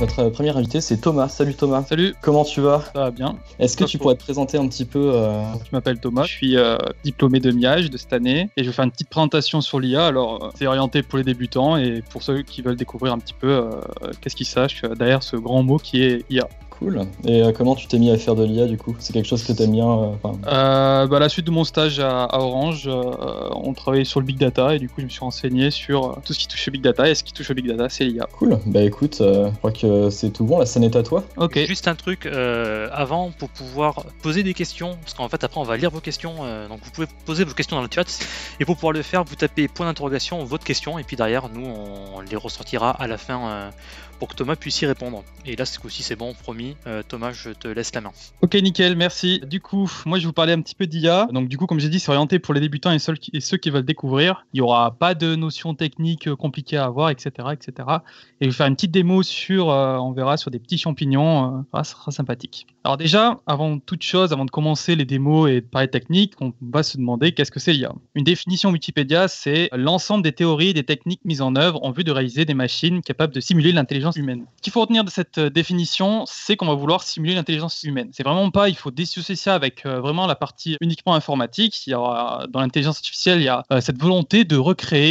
Notre euh, premier invité, c'est Thomas. Salut Thomas. Salut. Comment tu vas Ça va bien. Est-ce que tu pourrais te présenter un petit peu euh, Je m'appelle Thomas, je suis euh, diplômé de MIAGE de cette année et je vais faire une petite présentation sur l'IA. Alors, c'est orienté pour les débutants et pour ceux qui veulent découvrir un petit peu qu'est-ce qu'ils sachent derrière ce grand mot qui est IA. Cool. Et euh, comment tu t'es mis à faire de l'IA du coup C'est quelque chose que t'aimes bien euh, euh, bah, La suite de mon stage à, Orange, on travaillait sur le big data et du coup je me suis renseigné sur tout ce qui touche au big data et ce qui touche au big data c'est l'IA. Cool. Bah écoute, je crois que c'est tout bon, la scène est à toi. Ok. Juste un truc avant pour pouvoir poser des questions, parce qu'en fait après on va lire vos questions, donc vous pouvez poser vos questions dans le chat et pour pouvoir le faire vous tapez point d'interrogation votre question et puis derrière nous on les ressortira à la fin que Thomas puisse y répondre. Et là, ce coup-ci, c'est bon, promis. Euh, Thomas, je te laisse la main. Ok, nickel, merci. Du coup, moi, je vous parlais un petit peu d'IA. Donc, du coup, comme j'ai dit, c'est orienté pour les débutants et, ceux qui veulent découvrir. Il n'y aura pas de notions techniques euh, compliquées à avoir, etc., etc. Et je vais faire une petite démo sur, euh, on verra, sur des petits champignons. ça ah, sera sympathique. Alors déjà, avant toute chose, avant de commencer les démos et de parler technique, on va se demander qu'est-ce que c'est l'IA. Une définition Wikipédia, c'est l'ensemble des théories et des techniques mises en œuvre en vue de réaliser des machines capables de simuler l'intelligence humaine. Ce qu'il faut retenir de cette euh, définition, c'est qu'on va vouloir simuler l'intelligence humaine. C'est vraiment pas, il faut dissocier ça avec euh, vraiment la partie uniquement informatique. Il y aura, dans l'intelligence artificielle, il y a euh, cette volonté de recréer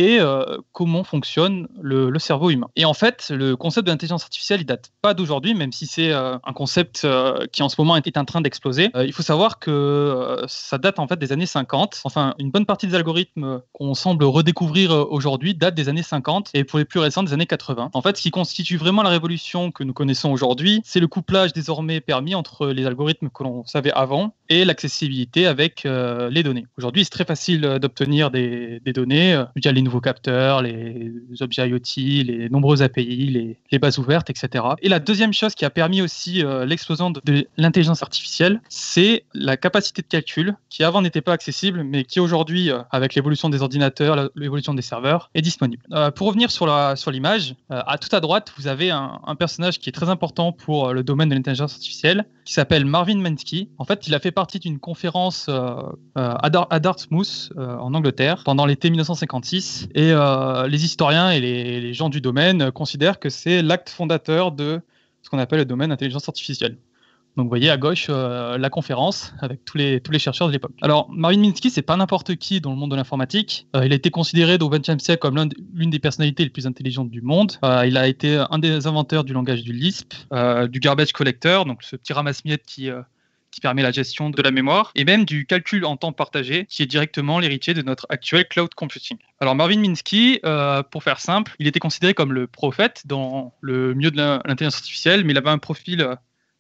comment fonctionne le, cerveau humain. Et en fait, le concept de l'intelligence artificielle, il date pas d'aujourd'hui, même si c'est un concept qui en ce moment est en train d'exploser. il faut savoir que ça date en fait des années 50. Enfin, une bonne partie des algorithmes qu'on semble redécouvrir aujourd'hui datent des années 50 et pour les plus récents des années 80. En fait, ce qui constitue vraiment la révolution que nous connaissons aujourd'hui, c'est le couplage désormais permis entre les algorithmes que l'on savait avant et l'accessibilité avec euh, les données. Aujourd'hui, c'est très facile euh, d'obtenir des, données euh, via les nouveaux capteurs, les objets IoT, les nombreuses API, les, bases ouvertes, etc. Et la deuxième chose qui a permis aussi l'explosion de, l'intelligence artificielle, c'est la capacité de calcul qui avant n'était pas accessible, mais qui aujourd'hui, avec l'évolution des ordinateurs, l'évolution des serveurs, est disponible. pour revenir sur l'image, sur à tout à droite, vous avez avez un, un, personnage qui est très important pour euh, le domaine de l'intelligence artificielle, qui s'appelle Marvin Mansky. En fait, il a fait partie d'une conférence euh, euh, à, Dartmouth, en Angleterre, pendant l'été 1956. Et les historiens et les, les gens du domaine considèrent que c'est l'acte fondateur de ce qu'on appelle le domaine d'intelligence artificielle. Donc vous voyez à gauche euh, la conférence avec tous les, tous les chercheurs de l'époque. Alors Marvin Minsky, c'est pas n'importe qui dans le monde de l'informatique. Euh, il a été considéré au XXe siècle comme l'une des personnalités les plus intelligentes du monde. Euh, il a été un des inventeurs du langage du Lisp, du garbage collector, donc ce petit ramasse-miettes qui qui permet la gestion de la mémoire, et même du calcul en temps partagé, qui est directement l'héritier de notre actuel cloud computing. Alors Marvin Minsky, pour faire simple, il était considéré comme le prophète dans le milieu de l'intelligence artificielle, mais il avait un profil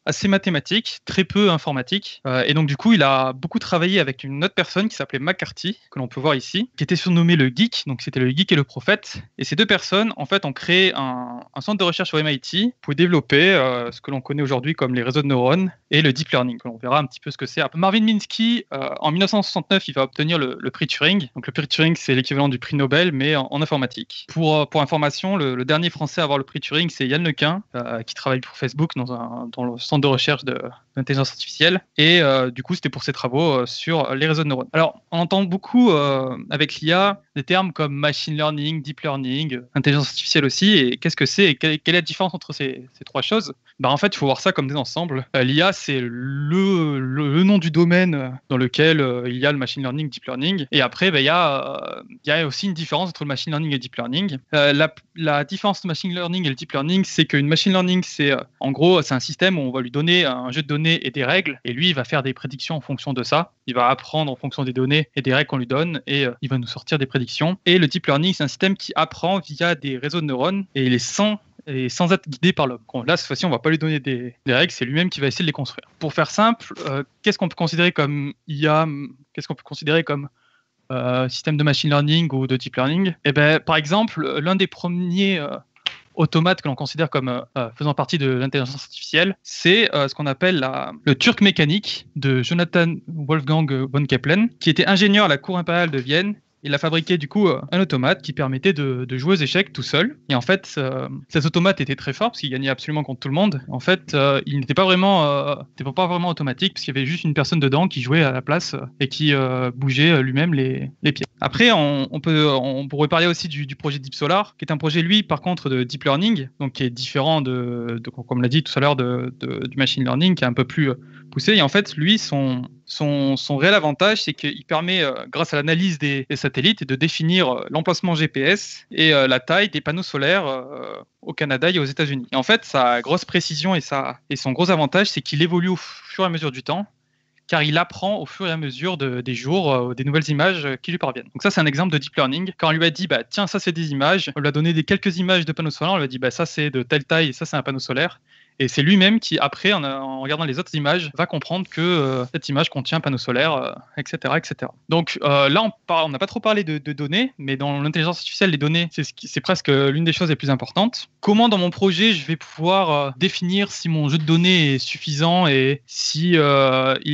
assez mathématique, très peu informatique. Euh, et donc, du coup, il a beaucoup travaillé avec une autre personne qui s'appelait McCarthy, que l'on peut voir ici, qui était surnommé le geek. Donc, c'était le geek et le prophète. Et ces deux personnes, en fait, ont créé un, centre de recherche au MIT pour développer euh, ce que l'on connaît aujourd'hui comme les réseaux de neurones et le deep learning. On verra un petit peu ce que c'est. Marvin Minsky, euh, en 1969, il va obtenir le, prix Turing. Donc, le prix Turing, c'est l'équivalent du prix Nobel, mais en, informatique. Pour, pour information, le, dernier Français à avoir le prix Turing, c'est Yann Lequin, qui travaille pour Facebook dans, un, dans le centre de recherche de, d'intelligence artificielle. Et euh, du coup, c'était pour ses travaux euh, sur les réseaux de neurones. Alors, on entend beaucoup euh, avec l'IA des termes comme machine learning, deep learning, intelligence artificielle aussi. Et qu'est-ce que c'est et quelle, est la différence entre ces, trois choses bah En fait, il faut voir ça comme des ensembles. L'IA, c'est le, le, nom du domaine dans lequel il y a le machine learning, deep learning. Et après, ben, il y, y, a aussi une différence entre le machine learning et le deep learning. La, la, différence entre machine learning et le deep learning, c'est qu'une machine learning, c'est en gros, c'est un système où on va lui donner un jeu de données et des règles, et lui, il va faire des prédictions en fonction de ça. Il va apprendre en fonction des données et des règles qu'on lui donne, et euh, il va nous sortir des prédictions. Et le deep learning, c'est un système qui apprend via des réseaux de neurones, et il est sans et sans être guidé par l'homme. Là, cette fois-ci, on va pas lui donner des, règles, c'est lui-même qui va essayer de les construire. Pour faire simple, euh, qu'est-ce qu'on peut considérer comme IA Qu'est-ce qu'on peut considérer comme euh, système de machine learning ou de deep learning Et eh ben, par exemple, l'un des premiers automate que l'on considère comme euh, euh, faisant partie de l'intelligence artificielle, c'est euh, ce qu'on appelle le Turc mécanique de Jonathan Wolfgang von Keplen, qui était ingénieur à la cour impériale de Vienne il a fabriqué du coup euh, un automate qui permettait de, jouer aux échecs tout seul. Et en fait, euh, cet automate était très fort parce qu'il gagnait absolument contre tout le monde. En fait, euh, il n'était pas vraiment, pas vraiment automatique parce qu'il y avait juste une personne dedans qui jouait à la place et qui bougeait lui-même les, pieds. Après, on, peut, on pourrait parler aussi du, projet Deep Solar, qui est un projet lui par contre de deep learning, donc qui est différent de, comme l'a dit tout à l'heure, du machine learning, qui est un peu plus et en fait, lui, son, son, réel avantage, c'est qu'il permet, euh, grâce à l'analyse des, satellites, de définir euh, l'emplacement GPS et euh, la taille des panneaux solaires au Canada et aux États-Unis. Et en fait, sa grosse précision et, son gros avantage, c'est qu'il évolue au fur et à mesure du temps car il apprend au fur et à mesure des jours des nouvelles images qui lui parviennent. Donc ça c'est un exemple de deep learning. Quand on lui a dit bah tiens ça c'est des images, on lui a donné quelques images de panneaux solaires, on lui a dit bah ça c'est de telle taille et ça c'est un panneau solaire. Et c'est lui-même qui, après, en, regardant les autres images, va comprendre que euh, cette image contient un panneau solaire, etc., euh, etc. Donc euh, là, on n'a pas trop parlé de, de données, mais dans l'intelligence artificielle, les données, c'est presque l'une des choses les plus importantes. Comment, dans mon projet, je vais pouvoir définir si mon jeu de données est suffisant et si il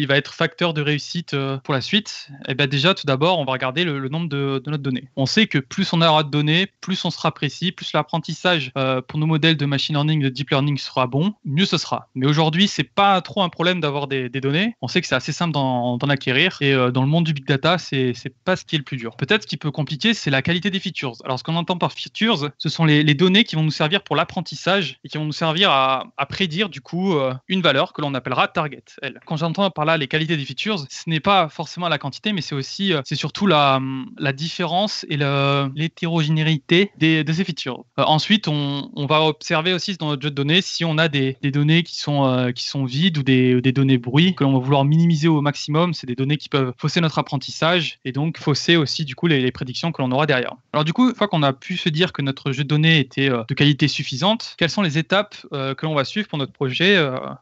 va être facteur de réussite pour la suite Eh bien, déjà, tout d'abord, on va regarder le, nombre de, de, notre données On sait que plus on aura de données, plus on sera précis, plus l'apprentissage pour nos modèles de machine learning, de deep learning sera bon mieux ce sera. Mais aujourd'hui, c'est pas trop un problème d'avoir des, données. On sait que c'est assez simple d'en acquérir. Et euh, dans le monde du big data, c'est pas ce qui est le plus dur. Peut-être ce qui peut compliquer, c'est la qualité des features. Alors, ce qu'on entend par features, ce sont les, données qui vont nous servir pour l'apprentissage et qui vont nous servir à, prédire, du coup, euh, une valeur que l'on appellera target, Quand j'entends par là les qualités des features, ce n'est pas forcément la quantité, mais c'est aussi, euh, c'est surtout la, différence et l'hétérogénéité de ces features. ensuite, on, on va observer aussi dans notre jeu de données si on a des des, données qui sont, euh, qui sont vides ou des, des données bruit que l'on va vouloir minimiser au maximum. C'est des données qui peuvent fausser notre apprentissage et donc fausser aussi du coup les, prédictions que l'on aura derrière. Alors du coup, une fois qu'on a pu se dire que notre jeu de données était euh, de qualité suffisante, quelles sont les étapes euh, que l'on va suivre pour notre projet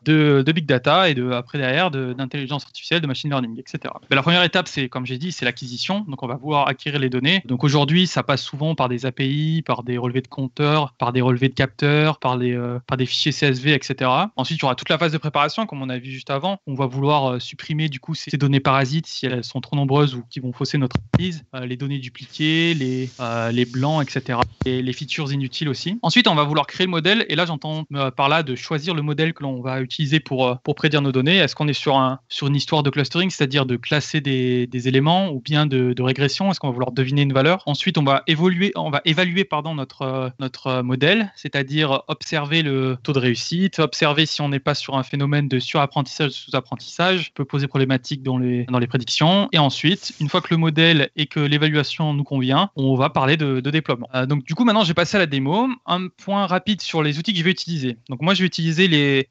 de, big data et de, après derrière d'intelligence artificielle, de machine learning, etc. la première étape, c'est comme j'ai dit, c'est l'acquisition. Donc on va vouloir acquérir les données. Donc aujourd'hui, ça passe souvent par des API, par des relevés de compteurs, par des relevés de capteurs, par les par des fichiers CSV etc. Ensuite, il y aura toute la phase de préparation, comme on a vu juste avant. On va vouloir euh, supprimer du coup ces données parasites si elles sont trop nombreuses ou qui vont fausser notre analyse, euh, les données dupliquées, les, euh, les blancs, etc. Et les features inutiles aussi. Ensuite, on va vouloir créer le modèle. Et là, j'entends par là de choisir le modèle que l'on va utiliser pour, pour prédire nos données. Est-ce qu'on est sur, un, sur une histoire de clustering, c'est-à-dire de classer des, éléments ou bien de, de régression Est-ce qu'on va vouloir deviner une valeur Ensuite, on va, évoluer, on va évaluer pardon, notre, notre modèle, c'est-à-dire observer le taux de réussite observer si on n'est pas sur un phénomène de surapprentissage, de sous-apprentissage, peut poser problématique dans les, dans les prédictions. Et ensuite, une fois que le modèle et que l'évaluation nous convient, on va parler de, déploiement. Euh, donc du coup, maintenant, j'ai passé à la démo. Un point rapide sur les outils que je vais utiliser. Donc moi, je vais utiliser les,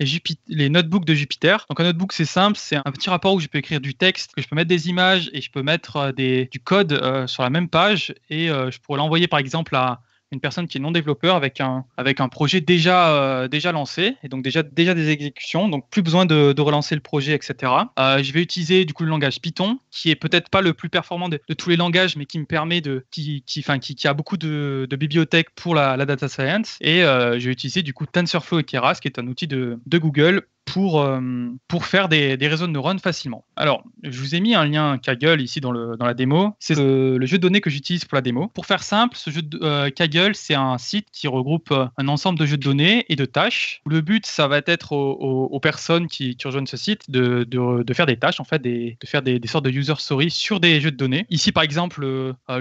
les, notebooks de jupiter Donc un notebook, c'est simple, c'est un petit rapport où je peux écrire du texte, que je peux mettre des images et je peux mettre euh, des, du code euh, sur la même page et je pourrais l'envoyer par exemple à, une personne qui est non développeur avec un, avec un projet déjà, euh, déjà lancé et donc déjà, déjà des exécutions, donc plus besoin de, relancer le projet, etc. Euh, je vais utiliser du coup le langage Python qui est peut-être pas le plus performant de, tous les langages, mais qui me permet de, qui, qui, qui, a beaucoup de, bibliothèques pour la, data science. Et euh, je vais utiliser du coup TensorFlow et Keras qui est un outil de, de Google pour, euh, pour faire des, des, réseaux de neurones facilement. Alors, je vous ai mis un lien Kaggle ici dans, le, dans la démo. C'est euh, le, jeu de données que j'utilise pour la démo. Pour faire simple, ce jeu de, euh, Kaggle, c'est un site qui regroupe un ensemble de jeux de données et de tâches. Le but, ça va être aux, aux, personnes qui, rejoignent ce site de, de, de, faire des tâches, en fait, de faire des, des, sortes de user stories sur des jeux de données. Ici, par exemple,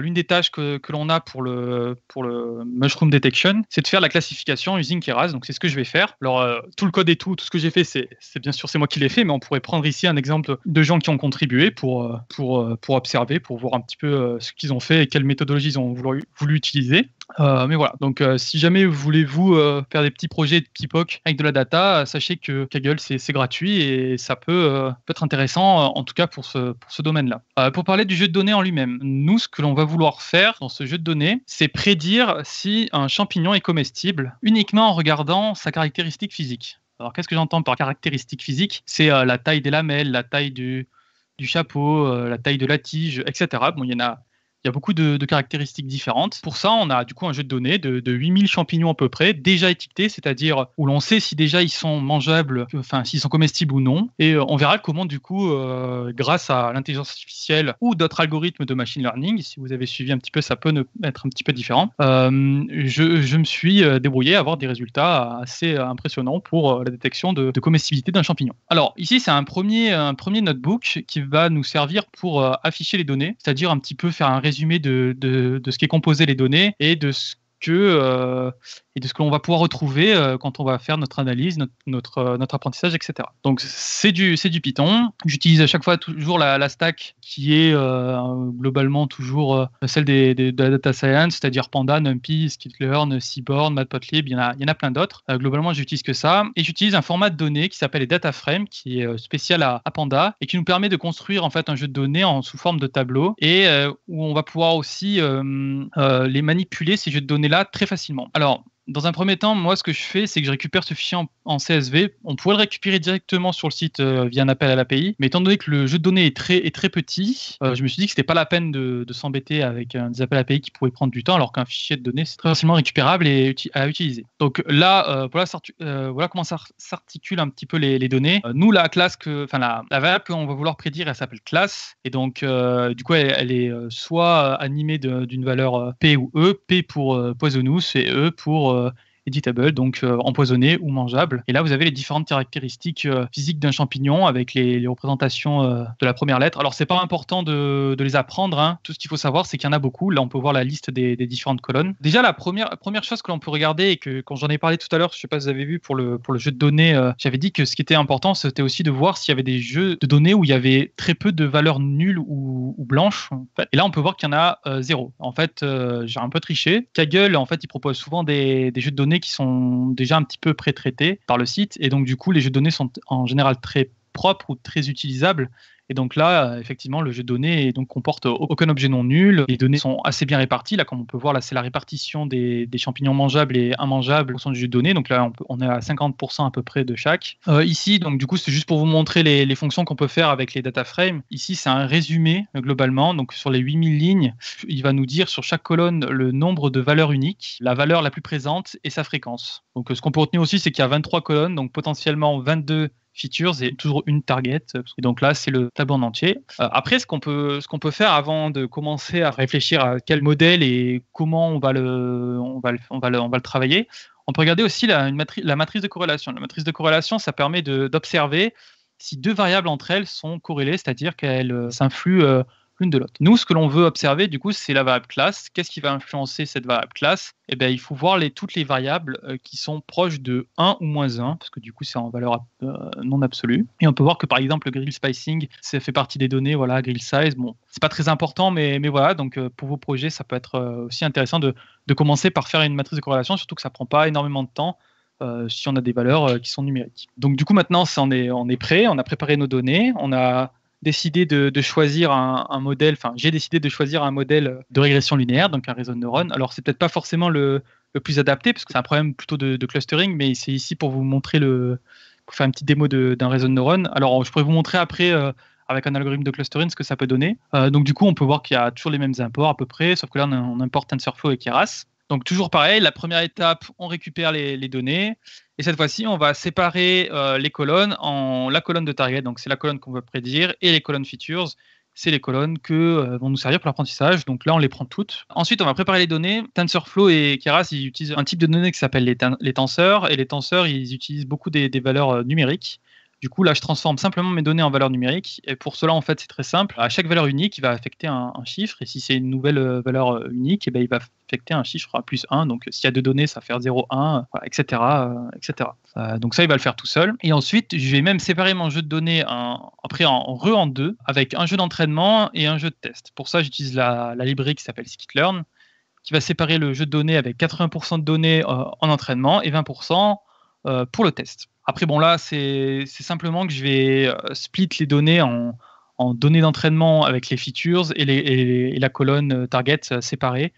l'une des tâches que, que l'on a pour le, pour le Mushroom Detection, c'est de faire la classification using Keras. Donc, c'est ce que je vais faire. Alors, tout le code et tout, tout ce que j'ai fait, c'est c'est bien sûr c'est moi qui l'ai fait, mais on pourrait prendre ici un exemple de gens qui ont contribué pour, euh, euh, observer, pour voir un petit peu euh, ce qu'ils ont fait et quelles méthodologies ils ont voulu, utiliser. mais voilà, donc si jamais vous voulez vous faire des petits projets de Pipoc avec de la data, sachez que Kaggle c'est gratuit et ça peut, être intéressant en tout cas pour ce domaine-là. pour parler du jeu de données en lui-même, nous ce que l'on va vouloir faire dans ce jeu de données, c'est prédire si un champignon est comestible uniquement en regardant sa caractéristique physique. Alors qu'est-ce que j'entends par caractéristiques physiques C'est euh, la taille des lamelles, la taille du, chapeau, euh, la taille de la tige, etc. Bon, il y en a il y a beaucoup de, caractéristiques différentes. Pour ça, on a du coup un jeu de données de, 8000 champignons à peu près, déjà étiquetés, c'est-à-dire où l'on sait si déjà ils sont mangeables, enfin s'ils sont comestibles ou non. Et euh, on verra comment du coup, euh, grâce à l'intelligence artificielle ou d'autres algorithmes de machine learning, si vous avez suivi un petit peu, ça peut être un petit peu différent. Euh, je, me suis débrouillé à avoir des résultats assez impressionnants pour la détection de, comestibilité d'un champignon. Alors ici, c'est un premier, un premier notebook qui va nous servir pour afficher les données, c'est-à-dire un petit peu faire un résumé de, de ce qui est composé les données et de ce que euh, et de ce que l'on va pouvoir retrouver euh, quand on va faire notre analyse, notre, notre, euh, apprentissage, etc. Donc c'est du, c'est du Python. J'utilise à chaque fois toujours la, stack qui est euh, globalement toujours celle des, de la data science, c'est-à-dire Panda, NumPy, Skitlearn, Seaborn, Matplotlib, il y en a, il y en a plein d'autres. globalement, j'utilise que ça. Et j'utilise un format de données qui s'appelle les data qui est spécial à, Panda et qui nous permet de construire en fait un jeu de données en, sous forme de tableau et où on va pouvoir aussi les manipuler, ces jeux de données-là, très facilement. Alors, dans un premier temps, moi, ce que je fais, c'est que je récupère ce fichier en, CSV. On pourrait le récupérer directement sur le site euh, via un appel à l'API, mais étant donné que le jeu de données est très, très petit, euh, je me suis dit que c'était pas la peine de, s'embêter avec des appels à l'API qui pourraient prendre du temps, alors qu'un fichier de données, c'est très facilement récupérable et à utiliser. Donc là, euh, voilà, comment ça s'articule un petit peu les, données. nous, la classe que, enfin, la, variable qu'on va vouloir prédire, elle s'appelle classe, et donc, du coup, elle, est soit animée d'une valeur P ou E, P pour poisonous et E pour our editable, donc euh, empoisonné ou mangeable. Et là, vous avez les différentes caractéristiques euh, physiques d'un champignon avec les, représentations euh, de la première lettre. Alors, c'est pas important de, les apprendre. Hein. Tout ce qu'il faut savoir, c'est qu'il y en a beaucoup. Là, on peut voir la liste des, différentes colonnes. Déjà, la première, première chose que l'on peut regarder et que quand j'en ai parlé tout à l'heure, je sais pas si vous avez vu pour le, pour le jeu de données, j'avais dit que ce qui était important, c'était aussi de voir s'il y avait des jeux de données où il y avait très peu de valeurs nulles ou, blanches. Et là, on peut voir qu'il y en a zéro. En fait, j'ai un peu triché. Kaggle, en fait, il propose souvent des, des jeux de données qui sont déjà un petit peu pré traités par le site. Et donc, du coup, les jeux de données sont en général très propres ou très utilisables et donc là, effectivement, le jeu de données donc, comporte aucun objet non nul. Les données sont assez bien réparties. Là, comme on peut voir, là, c'est la répartition des, champignons mangeables et immangeables au sein jeu de données. Donc là, on, est à 50% à peu près de chaque. Euh, ici, donc du coup, c'est juste pour vous montrer les, les fonctions qu'on peut faire avec les data frames. Ici, c'est un résumé euh, globalement. Donc sur les 8000 lignes, il va nous dire sur chaque colonne le nombre de valeurs uniques, la valeur la plus présente et sa fréquence. Donc euh, ce qu'on peut retenir aussi, c'est qu'il y a 23 colonnes, donc potentiellement 22 features et toujours une target. Euh, donc là, c'est le tableau en entier. Euh, après, ce qu'on peut, ce qu'on peut faire avant de commencer à réfléchir à quel modèle et comment on va le, on va le, on va on va le travailler, on peut regarder aussi la, une la matrice de corrélation. La matrice de corrélation, ça permet d'observer si deux variables entre elles sont corrélées, c'est-à-dire qu'elles euh, s'influent l'une de l'autre. Nous, ce que l'on veut observer, du coup, c'est la variable classe. Qu'est-ce qui va influencer cette variable classe Eh bien, il faut voir les, toutes les variables euh, qui sont proches de 1 ou moins 1, parce que du coup, c'est en valeur euh, non absolue. Et on peut voir que, par exemple, le grill spicing, ça fait partie des données, voilà, grill size. Bon, c'est pas très important, mais, mais voilà, donc euh, pour vos projets, ça peut être aussi intéressant de, commencer par faire une matrice de corrélation, surtout que ça prend pas énormément de temps. si on a des valeurs qui sont numériques. Donc du coup maintenant, on est, on est prêt, on a préparé nos données, on a décidé de, choisir un, modèle, enfin j'ai décidé de choisir un modèle euh, de régression linéaire, donc un réseau de neurones. Alors c'est peut-être pas forcément le, plus adapté, parce que c'est un problème plutôt de, clustering, mais c'est ici pour vous montrer le, pour faire une petite démo d'un réseau de neurones. Alors je pourrais vous montrer après euh, avec un algorithme de clustering ce que ça peut donner. Euh, donc du coup on peut voir qu'il y a toujours les mêmes imports à peu près, sauf que là on, on importe TensorFlow et Keras. Donc toujours pareil, la première étape, on récupère les, données. Et cette fois-ci, on va séparer euh, les colonnes en la colonne de target, donc c'est la colonne qu'on veut prédire, et les colonnes features, c'est les colonnes que euh, vont nous servir pour l'apprentissage. Donc là, on les prend toutes. Ensuite, on va préparer les données. TensorFlow et Keras, ils utilisent un type de données qui s'appelle les, tenseurs, et les tenseurs, ils utilisent beaucoup des valeurs euh, numériques. Du coup, là, je transforme simplement mes données en valeurs numériques. Et pour cela, en fait, c'est très simple. À chaque valeur unique, il va affecter un, chiffre. Et si c'est une nouvelle euh, valeur euh, unique, et eh ben, il va affecter un chiffre à plus 1. Donc, s'il y a deux données, ça va faire 0, 1, etc. etc. donc, ça, il va le faire tout seul. Et ensuite, je vais même séparer mon jeu de données en, après en re en deux avec un jeu d'entraînement et un jeu de test. Pour ça, j'utilise la, la librairie qui s'appelle Scikit-learn, qui va séparer le jeu de données avec 80% de données euh, en entraînement et 20% euh, pour le test. Après, bon, là, c'est simplement que je vais euh, split les données en, données d'entraînement avec les features et, la colonne euh, target séparée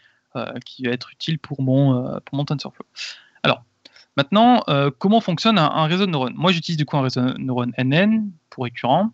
qui va être utile pour mon, pour mon TensorFlow. Alors, maintenant, comment fonctionne un, réseau de neurones Moi, j'utilise du coup un réseau de neurones NN pour récurrent.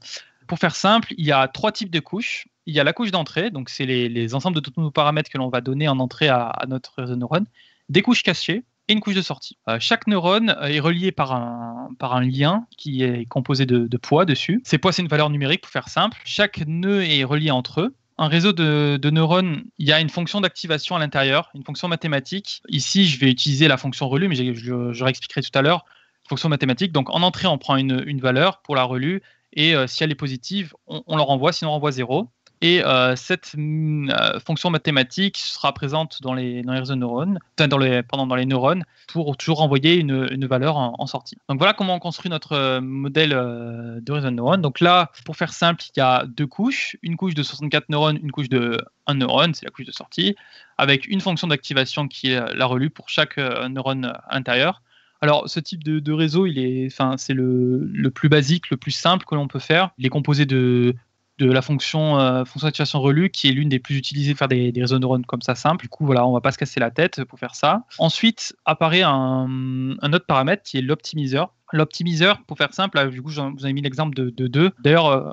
Pour faire simple, il y a trois types de couches. Il y a la couche d'entrée, donc c'est les, ensembles de tous nos paramètres que l'on va donner en entrée à, à notre réseau de neurones. Des couches cachées, et une couche de sortie. Euh, chaque neurone euh, est relié par un, par un lien qui est composé de, poids dessus. Ces poids, c'est une valeur numérique pour faire simple. Chaque nœud est relié entre eux. Un réseau de, neurones, il y a une fonction d'activation à l'intérieur, une fonction mathématique. Ici, je vais utiliser la fonction relu, mais je, je, je réexpliquerai tout à l'heure. Fonction mathématique. Donc en entrée, on prend une, valeur pour la relue et euh, si elle est positive, on, on, leur renvoie, sinon on renvoie 0. Et euh, cette mm, euh, fonction mathématique sera présente dans les, réseaux de neurones, dans dans les neurones, pour toujours envoyer une, valeur en, sortie. Donc voilà comment on construit notre euh, modèle de réseau de neurones. Donc là, pour faire simple, il y a deux couches, une couche de 64 neurones, une couche de 1 neurone, c'est la couche de sortie, avec une fonction d'activation qui est la relue pour chaque neurone intérieur. Alors, ce type de, réseau, il est, enfin, c'est le, plus basique, le plus simple que l'on peut faire. Il est composé de de la fonction, euh, fonction relu qui est l'une des plus utilisées pour faire des, des réseaux neurones comme ça simple. Du coup, voilà, on va pas se casser la tête pour faire ça. Ensuite, apparaît un, autre paramètre qui est l'optimiseur. L'optimiseur, pour faire simple, euh, du coup, je vous ai mis l'exemple de, de deux. D'ailleurs, euh,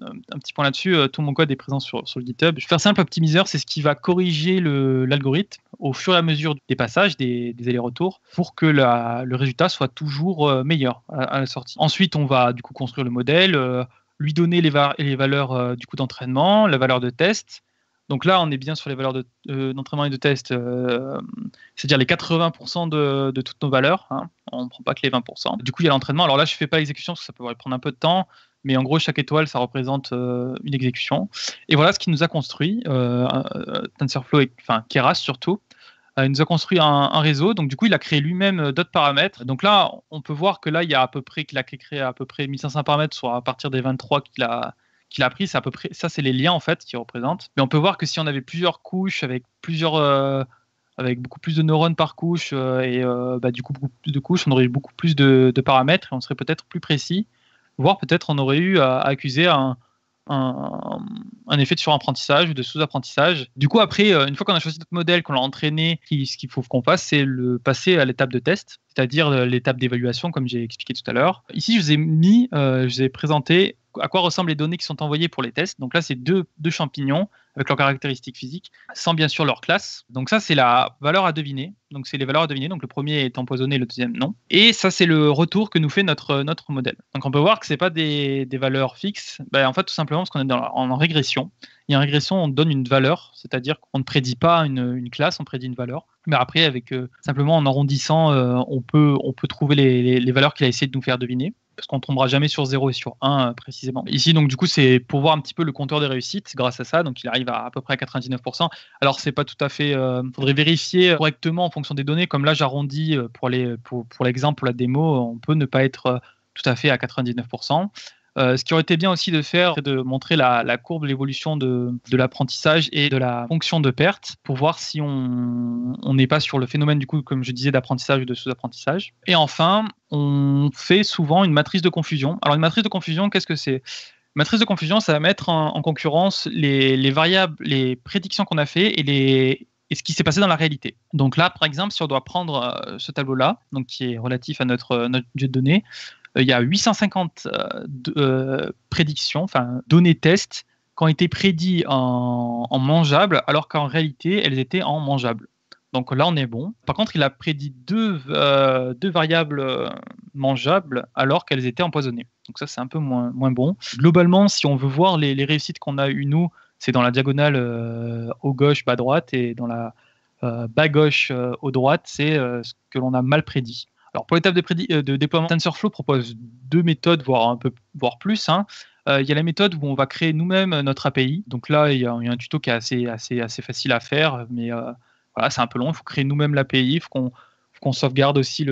un petit point là-dessus, euh, tout mon code est présent sur, sur le GitHub. Je faire simple, l'optimiseur, c'est ce qui va corriger l'algorithme au fur et à mesure des passages, des, des allers-retours, pour que le résultat soit toujours meilleur à, la sortie. Ensuite, on va du coup construire le modèle, lui donner les, valeurs euh, du coup d'entraînement, la valeur de test. Donc là, on est bien sur les valeurs euh, d'entraînement et de test, euh, c'est-à-dire les 80% de, toutes nos valeurs. Hein. On ne prend pas que les 20%. Du coup, il y a l'entraînement. Alors là, je ne fais pas l'exécution parce que ça pourrait prendre un peu de temps. Mais en gros, chaque étoile, ça représente une exécution. Et voilà ce qui nous a construit TensorFlow et enfin, Keras surtout. Euh, il nous a construit un, réseau, donc du coup il a créé lui-même euh, d'autres paramètres. Donc là, on peut voir que là il y a à peu près qu'il a créé à peu près 1500 paramètres, soit à partir des 23 qu'il a qu'il a pris, c'est à peu près ça, c'est les liens en fait qui représente. Mais on peut voir que si on avait plusieurs couches avec plusieurs euh, avec beaucoup plus de neurones par couche et bah, du coup beaucoup plus de couches, on aurait eu beaucoup plus de, paramètres et on serait peut-être plus précis, voire peut-être on aurait eu à, à accuser un, un, effet de surapprentissage ou de sous-apprentissage. Du coup, après, euh, une fois qu'on a choisi notre modèle, qu'on l'a entraîné, ce qu'il faut qu'on fasse, c'est le passer à l'étape de test, c'est-à-dire euh, l'étape d'évaluation, comme j'ai expliqué tout à l'heure. Ici, je vous ai mis, euh, je vous ai présenté à quoi ressemblent les données qui sont envoyées pour les tests. Donc là, c'est deux, deux, champignons avec leurs caractéristiques physiques, sans bien sûr leur classe. Donc ça, c'est la valeur à deviner. Donc c'est les valeurs à deviner. Donc le premier est empoisonné, le deuxième non. Et ça, c'est le retour que nous fait notre, notre modèle. Donc on peut voir que ce n'est pas des, des, valeurs fixes. Ben, en fait, tout simplement parce qu'on est dans en régression. Et en régression, on donne une valeur, c'est-à-dire qu'on ne prédit pas une, classe, on prédit une valeur. Mais après, avec euh, simplement en arrondissant, euh, on, peut, on peut trouver les, les, les valeurs qu'il a essayé de nous faire deviner parce qu'on tombera jamais sur 0 et sur 1 euh, précisément. Ici, donc du coup, c'est pour voir un petit peu le compteur des réussites grâce à ça. Donc il arrive à peu près à 99%. Alors c'est pas tout à fait. Euh, faudrait vérifier euh, correctement en fonction des données. Comme là, j'arrondis pour pour, pour l'exemple, pour la démo, on peut ne pas être tout à fait à 99%. Euh, ce qui aurait été bien aussi de faire, c'est de montrer la, courbe, l'évolution de, l'apprentissage et de la fonction de perte pour voir si on n'est pas sur le phénomène, du coup, comme je disais, d'apprentissage ou de sous-apprentissage. Et enfin, on fait souvent une matrice de confusion. Alors, une matrice de confusion, qu'est-ce que c'est Matrice de confusion, ça va mettre en, concurrence les, variables, les prédictions qu'on a fait et les, ce qui s'est passé dans la réalité. Donc là, par exemple, si on doit prendre euh, ce tableau-là, donc qui est relatif à notre, euh, notre de données, euh, il y a 850 euh, euh, prédictions, enfin données test, qui ont été prédits en, mangeables, alors qu'en réalité, elles étaient en mangeables. Donc là, on est bon. Par contre, il a prédit deux, variables mangeables alors qu'elles étaient empoisonnées. Donc ça, c'est un peu moins, moins bon. Globalement, si on veut voir les, réussites qu'on a eues, nous, c'est dans la diagonale haut au gauche, bas droite, et dans la bas gauche, au droite, c'est ce que l'on a mal prédit pour l'étape de, euh, de, déploiement, TensorFlow propose deux méthodes, voire un peu, plus. Hein. Euh, il y a la méthode où on va créer nous-mêmes euh, notre API. Donc là, il y, a un tuto qui est assez, facile à faire, mais c'est un peu long. Il faut créer nous-mêmes l'API, il faut qu'on sauvegarde aussi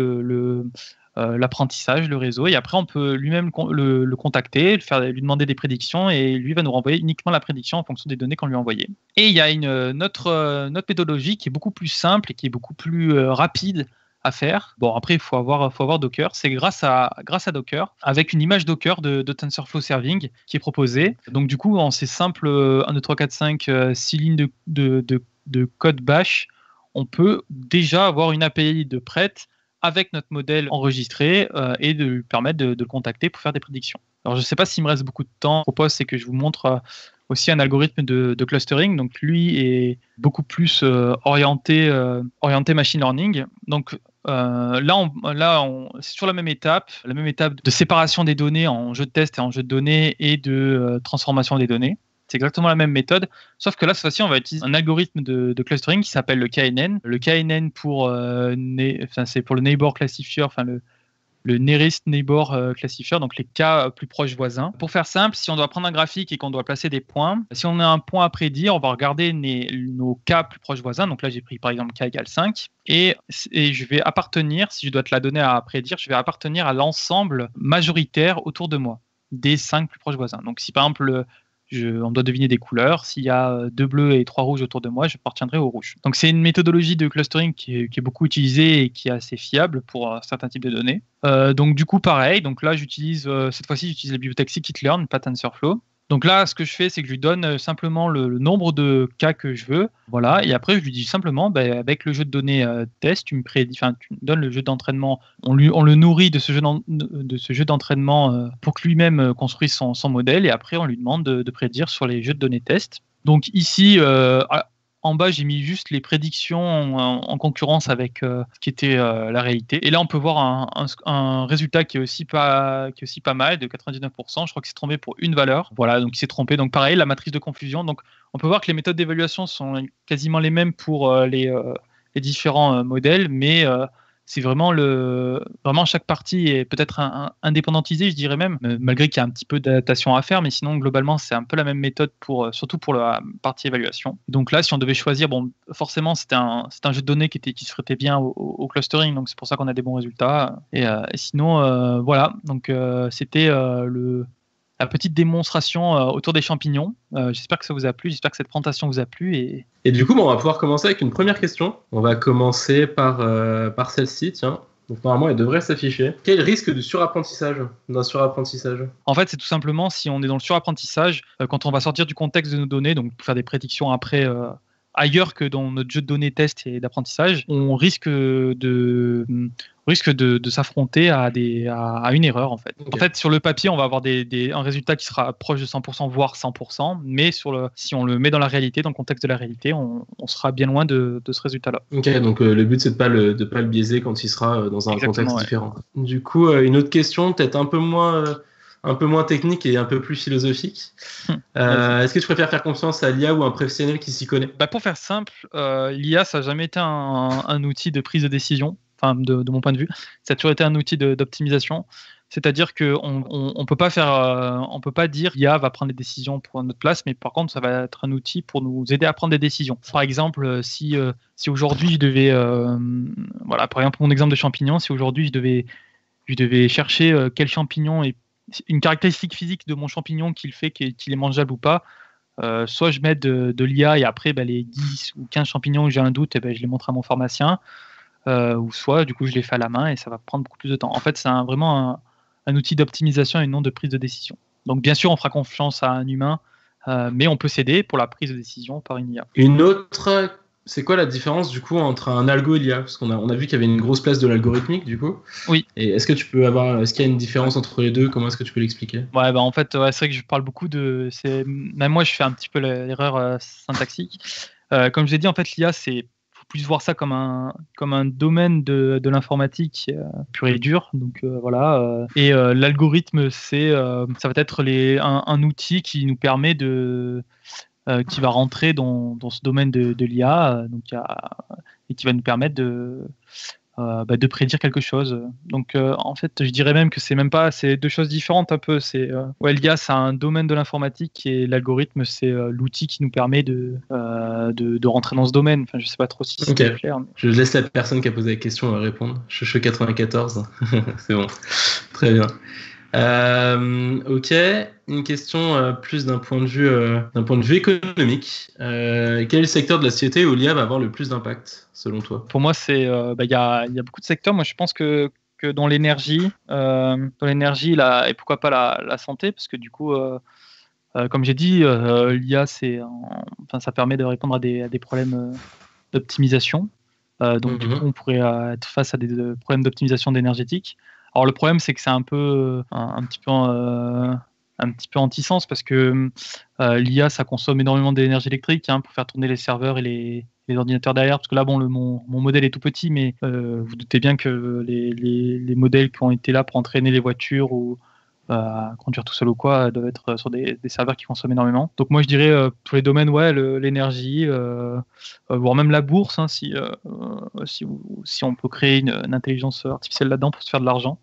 l'apprentissage, le, réseau. Et après, on peut lui-même le, contacter, lui demander des prédictions, et lui va nous renvoyer uniquement la prédiction en fonction des données qu'on lui a envoyées. Et il y a une, notre, notre méthodologie qui est beaucoup plus simple et qui est beaucoup plus rapide à faire. Bon, après, il faut avoir, faut avoir Docker. C'est grâce à, grâce à Docker, avec une image Docker de, TensorFlow Serving qui est proposée. Donc, du coup, en ces simples 1, 2, 3, 4, 5, 6 lignes de, code bash, on peut déjà avoir une API de prête avec notre modèle enregistré euh, et de lui permettre de, le contacter pour faire des prédictions. Alors je ne sais pas s'il me reste beaucoup de temps. Ce propose, c'est que je vous montre euh, aussi un algorithme de, clustering. Donc lui est beaucoup plus euh, orienté, euh, orienté machine learning. Donc euh, là, on, là on, c'est sur la même étape, la même étape de séparation des données en jeu de test et en jeu de données et de transformation des données. C'est exactement la même méthode, sauf que là, cette fois-ci, on va utiliser un algorithme de, clustering qui s'appelle le KNN. Le KNN, pour, c'est pour le Neighbor Classifier, enfin le, le nearest neighbor euh, classifier, donc les cas euh, plus proches voisins. Pour faire simple, si on doit prendre un graphique et qu'on doit placer des points, si on a un point à prédire, on va regarder nos cas plus proches voisins. Donc là, j'ai pris par exemple k égale 5. Et, et, je vais appartenir, si je dois te la donner à prédire, je vais appartenir à l'ensemble majoritaire autour de moi des 5 plus proches voisins. Donc si par exemple on doit deviner des couleurs. S'il y a euh, deux bleus et trois rouges autour de moi, je partiendrai au rouge. Donc c'est une méthodologie de clustering qui est, beaucoup utilisée et qui est assez fiable pour euh, certains types de données. Euh, donc du coup pareil, donc là j'utilise, cette fois-ci j'utilise la bibliothèque scikit-learn, Pattern donc là, ce que je fais, c'est que je lui donne euh, simplement le, nombre de cas que je veux. Voilà. Et après, je lui dis simplement, bah, avec le jeu de données euh, test, tu me, prédis, tu me donnes le jeu d'entraînement. On, lui, on le nourrit de ce jeu, de d'entraînement euh, pour que lui-même construise son, modèle. Et après, on lui demande de, prédire sur les jeux de données test. Donc ici, ah, en bas, j'ai mis juste les prédictions en, concurrence avec euh, ce qui était euh, la réalité. Et là, on peut voir un, résultat qui est, aussi pas, qui est pas mal, de 99%. Je crois qu'il s'est trompé pour une valeur. Voilà, donc il s'est trompé. Donc pareil, la matrice de confusion. Donc on peut voir que les méthodes d'évaluation sont quasiment les mêmes pour euh, les, les, différents modèles, mais c'est vraiment le vraiment chaque partie est peut-être indépendantisée, je dirais même, euh, malgré qu'il y a un petit peu d'adaptation à faire, mais sinon globalement c'est un peu la même méthode pour euh, surtout pour la partie évaluation. Donc là, si on devait choisir, bon, forcément c'était un c'est un jeu de données qui était qui se prêtait bien au, clustering, donc c'est pour ça qu'on a des bons résultats. Et, euh, sinon voilà, donc c'était le la petite démonstration euh, autour des champignons. Euh, j'espère que ça vous a plu, j'espère que cette présentation vous a plu. Et, et du coup, on va pouvoir commencer avec une première question. On va commencer par, euh, par celle-ci, tiens. Donc normalement, elle devrait s'afficher. Quel risque de surapprentissage D'un surapprentissage En fait, c'est tout simplement si on est dans le surapprentissage, quand on va sortir du contexte de nos données, donc pour faire des prédictions après, ailleurs que dans notre jeu de données, test et d'apprentissage, on risque de risque de, s'affronter à, des, à, une erreur en fait. En fait, sur le papier, on va avoir un résultat qui sera proche de 100%, voire 100%, mais sur le, si on le met dans la réalité, dans le contexte de la réalité, on, sera bien loin de, ce résultat-là. Ok, donc euh, le but, c'est de ne pas, le, pas le biaiser quand il sera euh, dans un contexte différent. Du coup, euh, une autre question, peut-être un peu moins un peu moins technique et un peu plus philosophique. Hum, euh, est-ce que tu préfères faire confiance à l'IA ou à un professionnel qui s'y connaît bah, Pour faire simple, euh, l'IA, ça n'a jamais été un, outil de prise de décision, enfin, de, mon point de vue. Ça a toujours été un outil d'optimisation. C'est-à-dire qu'on ne on, peut, pas faire, euh, on peut pas dire l'IA va prendre des décisions pour notre place, mais par contre, ça va être un outil pour nous aider à prendre des décisions. Par exemple, si, si aujourd'hui je devais. voilà, par exemple, mon exemple de champignons, si aujourd'hui je devais, je devais chercher quel champignon est une caractéristique physique de mon champignon qui le fait qu'il est mangeable ou pas. Euh, soit je mets de, l'IA et après bah, les 10 ou 15 champignons où j'ai un doute, et eh ben, je les montre à mon pharmacien. Euh, ou soit du coup je les fais à la main et ça va prendre beaucoup plus de temps. En fait, c'est vraiment un, outil d'optimisation et non de prise de décision. Donc bien sûr, on fera confiance à un humain, euh, mais on peut s'aider pour la prise de décision par une IA. Une autre c'est quoi la différence du coup entre un algo et l'IA Parce qu'on a, on a vu qu'il y avait une grosse place de l'algorithmique du coup. Oui. Et est-ce que tu peux avoir, ce qu'il y a une différence entre les deux Comment est-ce que tu peux l'expliquer Ouais, bah, en fait, c'est vrai que je parle beaucoup de, même moi je fais un petit peu l'erreur euh, syntaxique. Euh, comme je l'ai dit, en fait, l'IA c'est faut plus voir ça comme un comme un domaine de, l'informatique euh, pure et dur. Donc voilà. et l'algorithme c'est ça va être les, un outil qui nous permet de euh, qui va rentrer dans, dans, ce domaine de, de l'IA euh, donc et qui va nous permettre de, euh, bah, de prédire quelque chose. Donc en fait, je dirais même que c'est même pas c'est deux choses différentes un peu. C'est l'IA c'est un domaine de l'informatique et l'algorithme c'est l'outil qui nous permet de, de, rentrer dans ce domaine. Enfin, je sais pas trop si c'est clair. Je laisse la personne qui a posé la question répondre. Chuchu94, c'est bon, très bien. Euh, ok, une question euh, plus d'un point de vue euh, d'un point de vue économique. quel secteur de la société où l'IA va avoir le plus d'impact selon toi Pour moi, c'est bah, il y, a, y, a, beaucoup de secteurs. Moi, je pense que, que dans l'énergie, dans l'énergie, et pourquoi pas la, santé, parce que du coup. comme j'ai dit, l'IA, c'est, enfin, ça permet de répondre à des, problèmes d'optimisation. donc, du mhm. coup, on pourrait être face à des problèmes d'optimisation énergétique. Alors le problème, c'est que c'est un peu euh, un, petit peu euh, un petit peu anti-sens parce que euh, l'IA, ça consomme énormément d'énergie électrique hein, pour faire tourner les serveurs et les, ordinateurs derrière, parce que là, bon, le, mon, modèle est tout petit, mais vous doutez bien que les, modèles qui ont été là pour entraîner les voitures ou, à conduire tout seul ou quoi, doivent être euh, sur des, serveurs qui consomment énormément. Donc moi je dirais euh, tous les domaines, ouais, l'énergie, euh, voire même la bourse, hein, si, si, on peut créer une, intelligence artificielle là-dedans pour se faire de l'argent.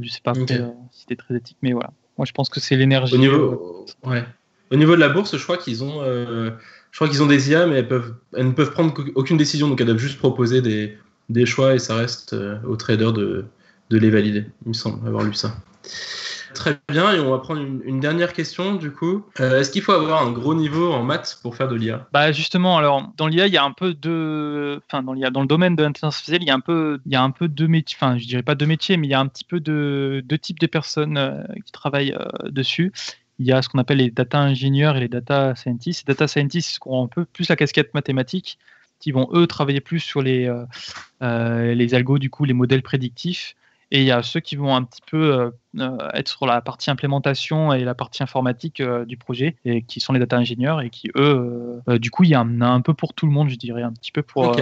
je sais pas si c'était très éthique, mais voilà. Moi je pense que c'est l'énergie. Au niveau, ouais. Au niveau de la bourse, je crois qu'ils ont, je crois qu'ils ont des IA, mais elles, peuvent, elles ne peuvent prendre aucune décision, donc elles doivent juste proposer des, des choix et ça reste aux traders de, de les valider. Il me semble avoir lu ça. Très bien, et on va prendre une, dernière question du coup. Euh, est-ce qu'il faut avoir un gros niveau en maths pour faire de l'IA Bah justement, alors dans l'IA, il y a un peu de, enfin dans l'IA, dans le domaine de l'intelligence artificielle, il y a un peu, il y a un peu deux métiers, enfin je dirais pas deux métiers, mais il y a un petit peu de deux types de personnes euh, qui travaillent euh, dessus. Il y a ce qu'on appelle les data ingénieurs et les data scientists. Les data scientists ont un peu plus la casquette mathématique, qui vont eux travailler plus sur les les algos du coup, les modèles prédictifs. Et il y a ceux qui vont un petit peu euh, euh, être sur la partie implémentation et la partie informatique euh, du projet, et qui sont les data ingénieurs, et qui, eux, du coup, il y en a un, peu pour tout le monde, je dirais, un petit peu pour...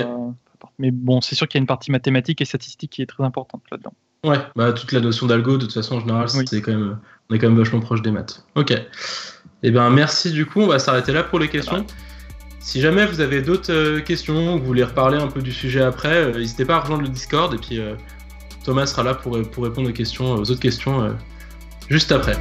mais bon, c'est sûr qu'il y a une partie mathématique et statistique qui est très importante là-dedans. Ouais, bah, toute la notion d'algo, de toute façon, en général, quand même, on est quand même vachement proche des maths. Ok. Eh bien, merci du coup, on va s'arrêter là pour les questions. Si jamais vous avez d'autres questions, ou vous voulez reparler un peu du sujet après, n'hésitez pas à rejoindre le Discord et puis Thomas sera là pour, pour répondre aux questions, aux autres questions euh, juste après.